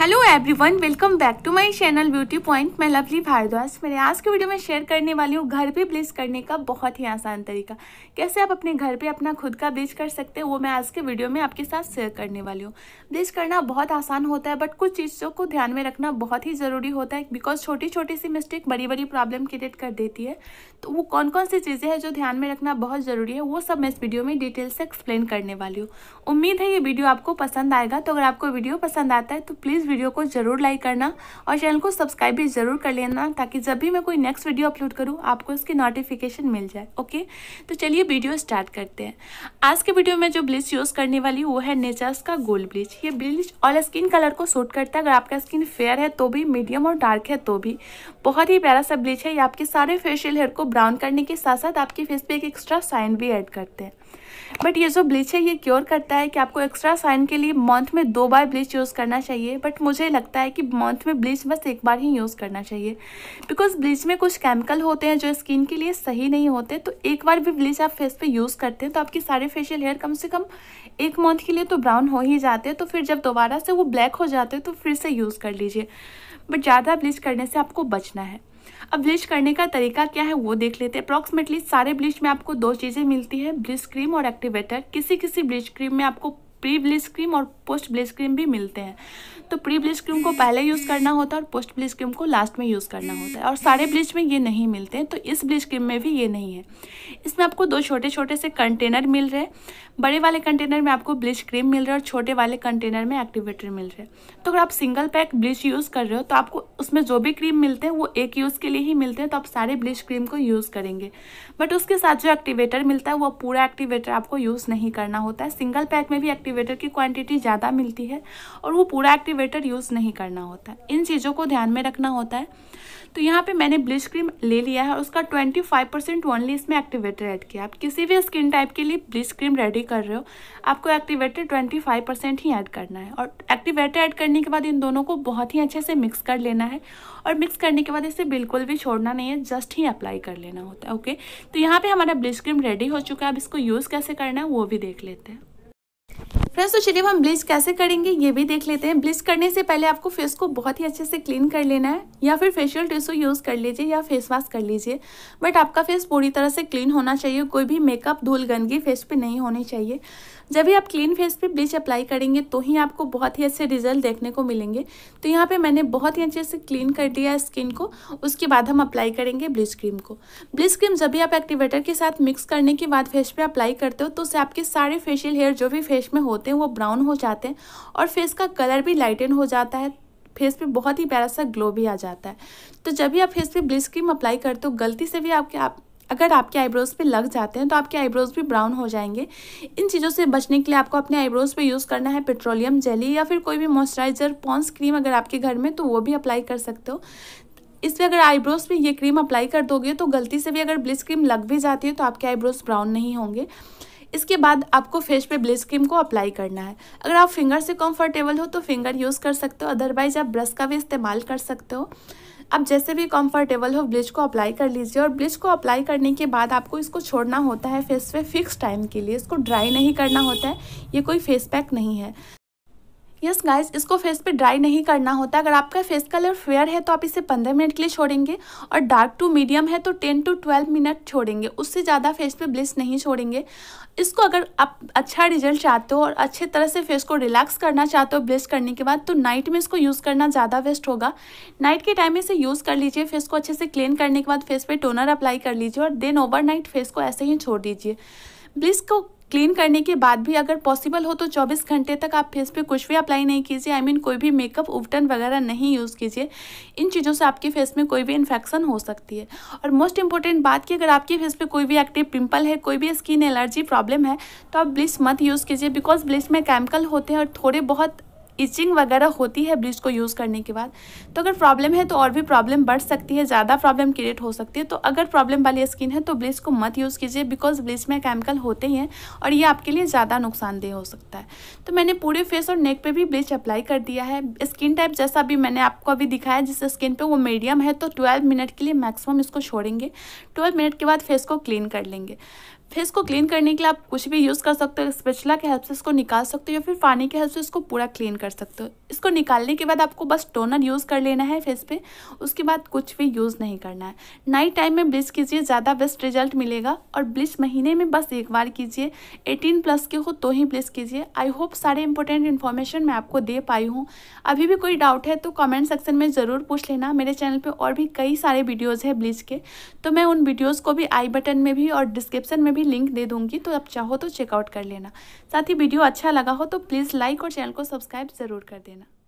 hello everyone welcome back to my channel beauty point मैं Lovely Bhardwaj मेरे आज के वीडियो में शेयर करने वाली हूँ घर पे ब्लीच करने का बहुत ही आसान तरीका कैसे आप अपने घर पे अपना खुद का ब्लीच कर सकते हैं वो मैं आज के वीडियो में आपके साथ शेयर करने वाली हूँ ब्लीच करना बहुत आसान होता है बट कुछ चीज़ों को ध्यान में रखना बहुत ही ज़रूरी होता है बिकॉज छोटी छोटी सी मिस्टेक बड़ी बड़ी प्रॉब्लम क्रिएट कर देती है तो वो कौन कौन सी चीज़ें हैं जो ध्यान में रखना बहुत ज़रूरी है वो सब मैं इस वीडियो में डिटेल से एक्सप्लेन करने वाली हूँ उम्मीद है ये वीडियो आपको पसंद आएगा तो अगर आपको वीडियो पसंद आता है तो प्लीज़ वीडियो को ज़रूर लाइक करना और चैनल को सब्सक्राइब भी ज़रूर कर लेना ताकि जब भी मैं कोई नेक्स्ट वीडियो अपलोड करूँ आपको इसकी नोटिफिकेशन मिल जाए ओके तो चलिए वीडियो स्टार्ट करते हैं आज के वीडियो में जो ब्लीच यूज़ करने वाली वो है नेचर्स का गोल्ड ब्लीच ये ब्लीच ऑल स्किन कलर को सूट करता है अगर आपका स्किन फेयर है तो भी मीडियम और डार्क है तो भी बहुत ही प्यारा सा ब्लीच है ये आपके सारे फेशियल हेयर को ब्राउन करने के साथ साथ आपके फेस पे एक एक्स्ट्रा साइन भी ऐड करते हैं बट ये जो ब्लीच है ये क्योर करता है कि आपको एक्स्ट्रा साइन के लिए मंथ में दो बार ब्लीच यूज़ करना चाहिए बट मुझे लगता है कि मंथ में ब्लीच बस एक बार ही यूज़ करना चाहिए बिकॉज ब्लीच में कुछ केमिकल होते हैं जो स्किन के लिए सही नहीं होते तो एक बार भी ब्लीच आप फेस पे यूज़ करते हैं तो आपके सारे फेशियल हेयर कम से कम एक मंथ के लिए तो ब्राउन हो ही जाते हैं तो फिर जब दोबारा से वो ब्लैक हो जाते हैं तो फिर से यूज़ कर लीजिए बट ज़्यादा ब्लीच करने से आपको बचना है अब ब्लीच करने का तरीका क्या है वो देख लेते हैं अप्रॉक्सीमेटली सारे ब्लीच में आपको दो चीज़ें मिलती है ब्लीच क्रीम और एक्टिवेटर किसी किसी ब्लीच क्रीम में आपको प्री ब्लीच क्रीम और पोस्ट ब्लीच क्रीम भी मिलते हैं तो प्री ब्लीच क्रीम को पहले यूज़ करना होता है और पोस्ट ब्लिच क्रीम को लास्ट में यूज़ करना होता है और सारे ब्लीच में ये नहीं मिलते हैं तो इस ब्लीच क्रीम में भी ये नहीं है इसमें आपको दो छोटे छोटे से कंटेनर मिल रहे हैं बड़े वाले कंटेनर में आपको ब्लीच क्रीम मिल रहा है और छोटे वाले कंटेनर में एक्टिवेटर मिल रहे हैं तो अगर आप सिंगल पैक ब्लीच यूज़ कर रहे हो तो आपको उसमें जो भी क्रीम मिलते हैं वो एक यूज़ के लिए ही मिलते हैं तो आप सारे ब्लीच क्रीम को यूज़ करेंगे बट उसके साथ जो एक्टिवेटर मिलता है वो पूरा एक्टिवेटर आपको यूज़ नहीं करना होता है सिंगल पैक में भी एक्टिव एक्टिवेटर की क्वांटिटी ज़्यादा मिलती है और वो पूरा एक्टिवेटर यूज़ नहीं करना होता इन चीज़ों को ध्यान में रखना होता है तो यहाँ पे मैंने ब्लिच क्रीम ले लिया है और उसका 25 परसेंट ओनली इसमें एक्टिवेटर ऐड किया आप किसी भी स्किन टाइप के लिए ब्लिच क्रीम रेडी कर रहे हो आपको एक्टिवेटर फाइव परसेंट ही ऐड करना है और एक्टिवेटर ऐड करने के बाद इन दोनों को बहुत ही अच्छे से मिक्स कर लेना है और मिक्स करने के बाद इसे बिल्कुल भी छोड़ना नहीं है जस्ट ही अप्लाई कर लेना होता है ओके तो यहाँ पर हमारा ब्लिच क्रीम रेडी हो चुका है अब इसको यूज़ कैसे करना है वो भी देख लेते हैं फ्रेंड्स तो चलिए हम ब्लीच कैसे करेंगे ये भी देख लेते हैं ब्लीच करने से पहले आपको फेस को बहुत ही अच्छे से क्लीन कर लेना है या फिर फेशियल टिश्यू यूज़ कर लीजिए या फेस वॉश कर लीजिए बट आपका फेस पूरी तरह से क्लीन होना चाहिए कोई भी मेकअप धूल गंदगी फेस पे नहीं होनी चाहिए जब भी आप क्लीन फेस पे ब्लीच अप्लाई करेंगे तो ही आपको बहुत ही अच्छे रिजल्ट देखने को मिलेंगे तो यहाँ पे मैंने बहुत ही अच्छे से क्लीन कर दिया है स्किन को उसके बाद हम अप्लाई करेंगे ब्लीच क्रीम को ब्लीच क्रीम जब भी आप एक्टिवेटर के साथ मिक्स करने के बाद फेस पे अप्लाई करते हो तो उससे आपके सारे फेशियल हेयर जो भी फेस में होते होते हैं वो ब्राउन हो जाते हैं और फेस का कलर भी लाइटन हो जाता है फेस पे बहुत ही प्यारा सा ग्लो भी आ जाता है तो जब भी आप फेस पे ब्लिच क्रीम अप्लाई करते हो गलती से भी आपके आप अगर आपके आईब्रोज़ पे लग जाते हैं तो आपके आईब्रोज़ भी ब्राउन हो जाएंगे इन चीज़ों से बचने के लिए आपको अपने आईब्रोज़ पे यूज़ करना है पेट्रोलियम जेली या फिर कोई भी मॉइस्चराइजर पॉन्स क्रीम अगर आपके घर में तो वो भी अप्लाई कर सकते हो इसलिए अगर आईब्रोज़ पे ये क्रीम अप्लाई कर दोगे तो गलती से भी अगर ब्लिच क्रीम लग भी जाती है तो आपके आईब्रोज़ ब्राउन नहीं होंगे इसके बाद आपको फेस पे ब्लेच क्रीम को अप्लाई करना है अगर आप फिंगर से कंफर्टेबल हो तो फिंगर यूज़ कर सकते हो अदरवाइज आप ब्रश का भी इस्तेमाल कर सकते हो आप जैसे भी कंफर्टेबल हो ब्लीच को अप्लाई कर लीजिए और ब्लीच को अप्लाई करने के बाद आपको इसको छोड़ना होता है फेस पे फिक्स टाइम के लिए इसको ड्राई नहीं करना होता है ये कोई फेस पैक नहीं है यस गाइस इसको फेस पे ड्राई नहीं करना होता अगर आपका फेस कलर फेयर है तो आप इसे पंद्रह मिनट के लिए छोड़ेंगे और डार्क टू मीडियम है तो टेन टू ट्वेल्व मिनट छोड़ेंगे उससे ज़्यादा फेस पे ब्लिस नहीं छोड़ेंगे इसको अगर आप अच्छा रिजल्ट चाहते हो और अच्छे तरह से फेस को रिलैक्स करना चाहते हो ब्लिस करने के बाद तो नाइट में इसको यूज़ करना ज़्यादा वेस्ट होगा नाइट के टाइम इसे यूज़ कर लीजिए फेस को अच्छे से क्लीन करने के बाद फेस पर टोनर अप्लाई कर लीजिए और देन ओवर फेस को ऐसे ही छोड़ दीजिए ब्लिस को क्लीन करने के बाद भी अगर पॉसिबल हो तो 24 घंटे तक आप फेस पे कुछ भी अप्लाई नहीं कीजिए आई मीन कोई भी मेकअप उबटन वगैरह नहीं यूज़ कीजिए इन चीज़ों से आपके फेस में कोई भी इन्फेक्शन हो सकती है और मोस्ट इंपॉर्टेंट बात कि अगर आपके फेस पे कोई भी एक्टिव पिंपल है कोई भी स्किन एलर्जी प्रॉब्लम है तो आप ब्लिस मत यूज़ कीजिए बिकॉज ब्लिस में केमिकल होते हैं और थोड़े बहुत इचिंग वगैरह होती है ब्लीच को यूज़ करने के बाद तो अगर प्रॉब्लम है तो और भी प्रॉब्लम बढ़ सकती है ज़्यादा प्रॉब्लम क्रिएट हो सकती है तो अगर प्रॉब्लम वाली स्किन है तो ब्लीच को मत यूज़ कीजिए बिकॉज ब्लीच में केमिकल होते हैं और ये आपके लिए ज़्यादा नुकसानदेह हो सकता है तो मैंने पूरे फेस और नेक पर भी ब्लीच अप्लाई कर दिया है स्किन टाइप जैसा भी मैंने आपको अभी दिखाया जिस स्किन पर वो मीडियम है तो ट्वेल्व मिनट के लिए मैक्सिमम इसको छोड़ेंगे ट्वेल्व मिनट के बाद फेस को क्लीन कर लेंगे फेस को क्लीन करने के लिए आप कुछ भी यूज़ कर सकते हो स्पेचला के हेल्प से इसको निकाल सकते हो या फिर पानी के हेल्प से इसको पूरा क्लीन कर सकते हो इसको निकालने के बाद आपको बस टोनर यूज़ कर लेना है फेस पे उसके बाद कुछ भी यूज़ नहीं करना है नाइट टाइम में ब्लिच कीजिए ज़्यादा बेस्ट रिजल्ट मिलेगा और ब्लिच महीने में बस एक बार कीजिए एटीन प्लस के हो तो ही ब्लिच कीजिए आई होप सारे इंपॉर्टेंट इन्फॉर्मेशन मैं आपको दे पाई हूँ अभी भी कोई डाउट है तो कॉमेंट सेक्शन में ज़रूर पूछ लेना मेरे चैनल पर और भी कई सारे वीडियोज़ हैं ब्लिच के तो मैं उन वीडियोज़ को भी आई बटन में भी और डिस्क्रिप्शन में भी भी लिंक दे दूंगी तो आप चाहो तो चेकआउट कर लेना साथ ही वीडियो अच्छा लगा हो तो प्लीज़ लाइक और चैनल को सब्सक्राइब ज़रूर कर देना